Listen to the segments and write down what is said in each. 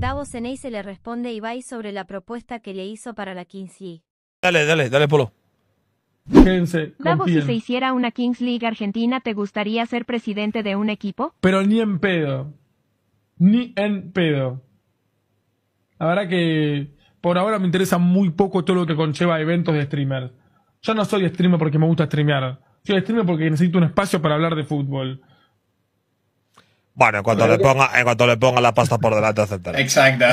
Davos se le responde Ibai sobre la propuesta que le hizo para la Kings League. Dale, dale, dale, Polo. Fíjense, Davos, si se hiciera una Kings League argentina, ¿te gustaría ser presidente de un equipo? Pero ni en pedo. Ni en pedo. La verdad que por ahora me interesa muy poco todo lo que conlleva eventos de streamer. Yo no soy streamer porque me gusta streamear. Soy streamer porque necesito un espacio para hablar de fútbol. Bueno, en cuanto, le ponga, en le ponga la pasta por delante, etcétera. Exacto.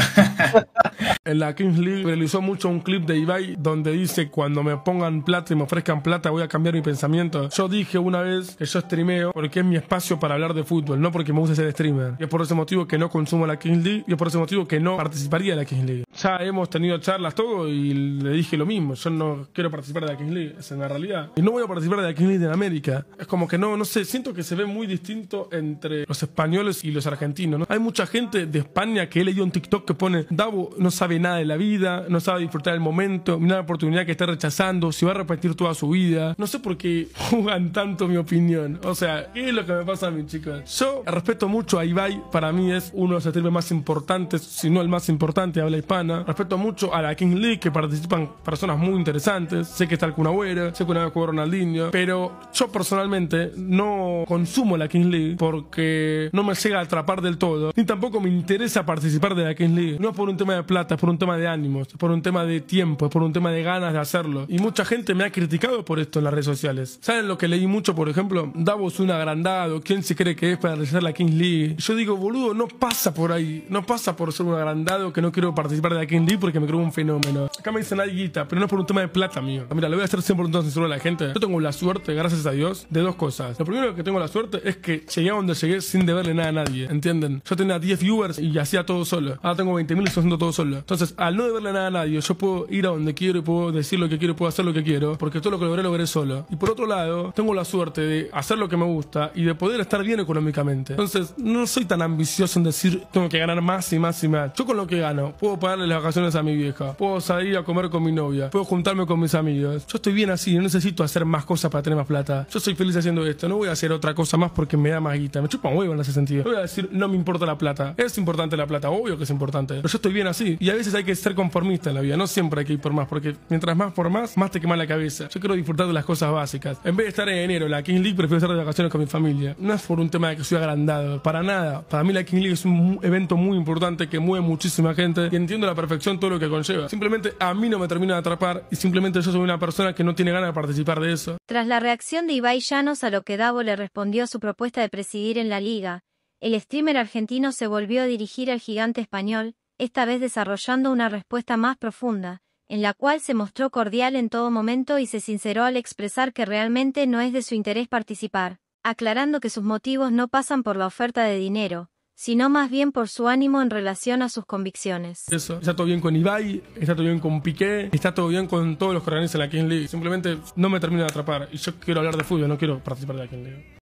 en la Kings League realizó mucho un clip de Ibai donde dice: Cuando me pongan plata y me ofrezcan plata, voy a cambiar mi pensamiento. Yo dije una vez que yo streameo porque es mi espacio para hablar de fútbol, no porque me gusta ser streamer. Y es por ese motivo que no consumo la Kings League y es por ese motivo que no participaría en la Kings League ya hemos tenido charlas todo y le dije lo mismo. Yo no quiero participar de la King League, es en la realidad. Y no voy a participar de la King League en América. Es como que no, no sé, siento que se ve muy distinto entre los españoles y los argentinos. ¿no? Hay mucha gente de España que he leído un TikTok que pone, Davo no sabe nada de la vida, no sabe disfrutar el momento, una la oportunidad que está rechazando, si va a repetir toda su vida. No sé por qué juegan tanto mi opinión. O sea, ¿qué es lo que me pasa a mí, chicos? Yo respeto mucho a Ibai, para mí es uno de los streamers más importantes, si no el más importante, habla hispana respecto Respeto mucho a la King League, que participan personas muy interesantes. Sé que está el Kun sé que una vez jugó Ronaldinho, pero yo personalmente no consumo la King League porque no me llega a atrapar del todo, ni tampoco me interesa participar de la King League. No es por un tema de plata, es por un tema de ánimos, es por un tema de tiempo, es por un tema de ganas de hacerlo. Y mucha gente me ha criticado por esto en las redes sociales. ¿Saben lo que leí mucho, por ejemplo? Davos un agrandado, ¿quién se cree que es para realizar la King League? Yo digo, boludo, no pasa por ahí, no pasa por ser un agrandado que no quiero participar de de aquí en D porque me creo un fenómeno. Acá me dicen alguita, pero no es por un tema de plata mío. Ah, mira, le voy a hacer 100% sincero a la gente. Yo tengo la suerte, gracias a Dios, de dos cosas. Lo primero que tengo la suerte es que llegué a donde llegué sin deberle nada a nadie, ¿entienden? Yo tenía 10 viewers y hacía todo solo. Ahora tengo 20.000 y estoy haciendo todo solo. Entonces, al no deberle nada a nadie, yo puedo ir a donde quiero y puedo decir lo que quiero y puedo hacer lo que quiero, porque todo lo que logré, logré solo. Y por otro lado, tengo la suerte de hacer lo que me gusta y de poder estar bien económicamente. Entonces, no soy tan ambicioso en decir, tengo que ganar más y más y más. Yo con lo que gano, puedo pagarle las vacaciones a mi vieja. Puedo salir a comer con mi novia. Puedo juntarme con mis amigos. Yo estoy bien así, no necesito hacer más cosas para tener más plata. Yo soy feliz haciendo esto. No voy a hacer otra cosa más porque me da más guita. Me chupa un huevo en ese sentido. No voy a decir, no me importa la plata. Es importante la plata, obvio que es importante. Pero yo estoy bien así. Y a veces hay que ser conformista en la vida. No siempre hay que ir por más, porque mientras más por más, más te quema la cabeza. Yo quiero disfrutar de las cosas básicas. En vez de estar en enero, la King League prefiero estar de vacaciones con mi familia. No es por un tema de que soy agrandado. Para nada. Para mí la King League es un evento muy importante que mueve muchísima gente. Y entiendo la perfección todo lo que conlleva. Simplemente a mí no me termina de atrapar y simplemente yo soy una persona que no tiene ganas de participar de eso. Tras la reacción de Ibai Llanos a lo que Davo le respondió a su propuesta de presidir en la liga, el streamer argentino se volvió a dirigir al gigante español, esta vez desarrollando una respuesta más profunda, en la cual se mostró cordial en todo momento y se sinceró al expresar que realmente no es de su interés participar, aclarando que sus motivos no pasan por la oferta de dinero, sino más bien por su ánimo en relación a sus convicciones. Eso, está todo bien con Ibai, está todo bien con Piqué, está todo bien con todos los que organizan la King League. Simplemente no me termino de atrapar y yo quiero hablar de fútbol, no quiero participar de la King League.